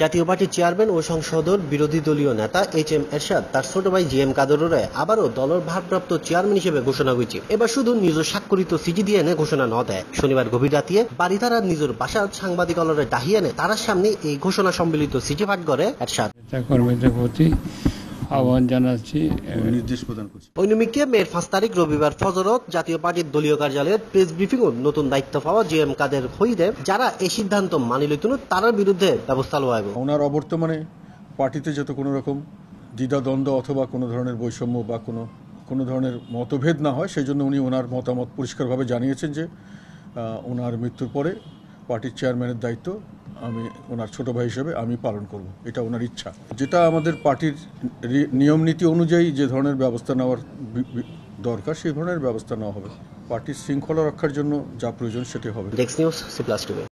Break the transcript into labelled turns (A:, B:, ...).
A: জাতীয় পার্টির চেয়ারম্যান ও সংসদর বিরোধী দলীয় নেতা এইচ এম এরশাদ তার ছোট ভাই জি এম রায় আবারও দলের ভারপ্রাপ্ত চেয়ারম্যান হিসেবে ঘোষণা হয়েছে এবার শুধু নিজ স্বাক্ষরিত সিটি দিয়ে এনে ঘোষণা ন দেয় শনিবার গভীর রাতিয়ে বাড়িধারার নিজের বাসার সাংবাদিক অলরে ডাহিয়ে এনে তার সামনে এই ঘোষণা সম্মিলিত সিজি পাঠ করে এরশাদ
B: কর্মীদের প্রতি আহ্বান জানাচ্ছি নির্দেশ প্রদান করছি
A: অগ্নিমিকে মে পাঁচ তারিখ রবিবার ফজরত জাতীয় পার্টির দলীয় কার্যালয়ে প্রেস ব্রিফিং ও নতুন দায়িত্ব পাওয়া জি এম কাদের হইতে যারা এই সিদ্ধান্ত মানি
C: লইতুন তার বিরুদ্ধে ব্যবস্থা লওয়া হবে ওনার অবর্তমানে পার্টিতে যত কোনো রকম দ্বিধাদ্বন্দ্ব অথবা কোনো ধরনের বৈষম্য বা কোনো কোনো ধরনের মতভেদ না হয় সেই জন্য উনি ওনার মতামত পরিষ্কারভাবে জানিয়েছেন যে ওনার মৃত্যুর পরে পার্টির চেয়ারম্যানের দায়িত্ব আমি ওনার ছোট ভাই হিসেবে আমি পালন করব এটা ওনার ইচ্ছা যেটা আমাদের পার্টির নিয়ম নীতি অনুযায়ী যে ধরনের ব্যবস্থা নেওয়ার দরকার সেই ধরনের ব্যবস্থা নেওয়া হবে পার্টির শৃঙ্খলা রক্ষার জন্য যা প্রয়োজন সেটি হবে